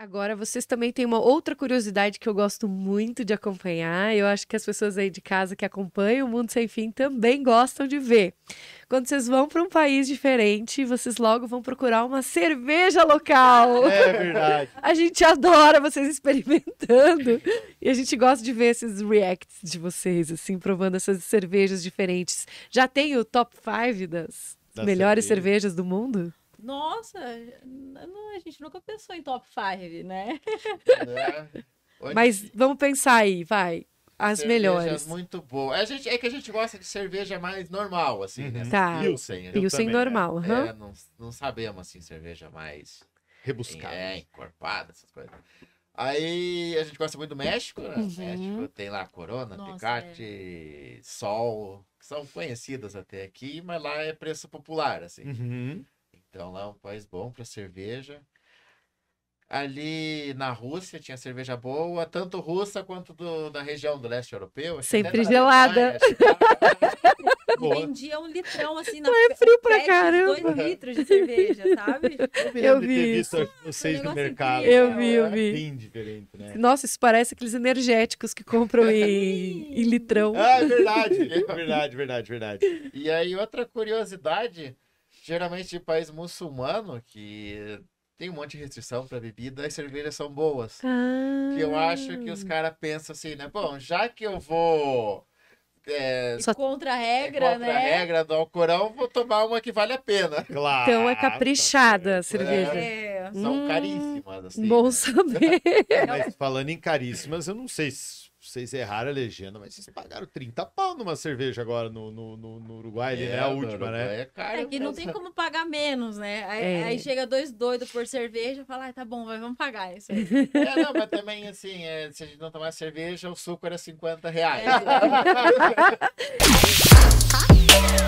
Agora, vocês também têm uma outra curiosidade que eu gosto muito de acompanhar. Eu acho que as pessoas aí de casa que acompanham o Mundo Sem Fim também gostam de ver. Quando vocês vão para um país diferente, vocês logo vão procurar uma cerveja local. É verdade. A gente adora vocês experimentando. E a gente gosta de ver esses reacts de vocês, assim, provando essas cervejas diferentes. Já tem o top 5 das, melhores cerveja. cervejas do mundo? Nossa, não, a gente nunca pensou em top 5, né? É. Mas vamos pensar aí, vai. As cerveja é melhores. muito boa. A gente, é que a gente gosta de cerveja mais normal, assim, né? uhum. né? Tá. Pilsen. Pilsen né? normal. É, uhum. é, não, não sabemos, assim, cerveja mais... Rebuscada. É, encorpada, essas coisas. Aí a gente gosta muito do México, né? Uhum. México tem lá Corona, Nossa, é. Sol, que são conhecidas até aqui, mas lá é preço popular, assim. Uhum. Então lá é um país bom para cerveja. Ali na Rússia tinha cerveja boa, tanto russa quanto do, da região do leste europeu. Sempre gelada. Né? Vendia um litrão assim na Mas é frio pra caramba. Dois litros de cerveja, sabe? Eu, eu vi ter visto no mercado. Né? Eu vi, eu vi. É bem diferente, né? Nossa, isso parece aqueles energéticos que compram em, em litrão. Ah, é verdade, é verdade, verdade, verdade. E aí outra curiosidade Geralmente de país muçulmano, que tem um monte de restrição para bebida, as cervejas são boas. Ah. Que eu acho que os ah. caras pensam assim, né? Bom, já que eu vou. É, Só... contra a é regra, é, contra né? Contra a né? regra do Alcorão, vou tomar uma que vale a pena. Claro. Então é caprichada a cerveja. É. São hum, caríssimas, assim. Bom né? saber. Mas falando em caríssimas, eu não sei se vocês erraram a legenda, mas vocês pagaram 30 pau numa cerveja agora no, no, no, no Uruguai, é, né? A é, última, né? É, caro, é que não tem como pagar menos, né? Aí, é. aí chega dois doidos por cerveja e fala, ah, tá bom, vai, vamos pagar isso aí. É, não, mas também, assim, é, se a gente não tomar cerveja, o suco era 50 reais. É.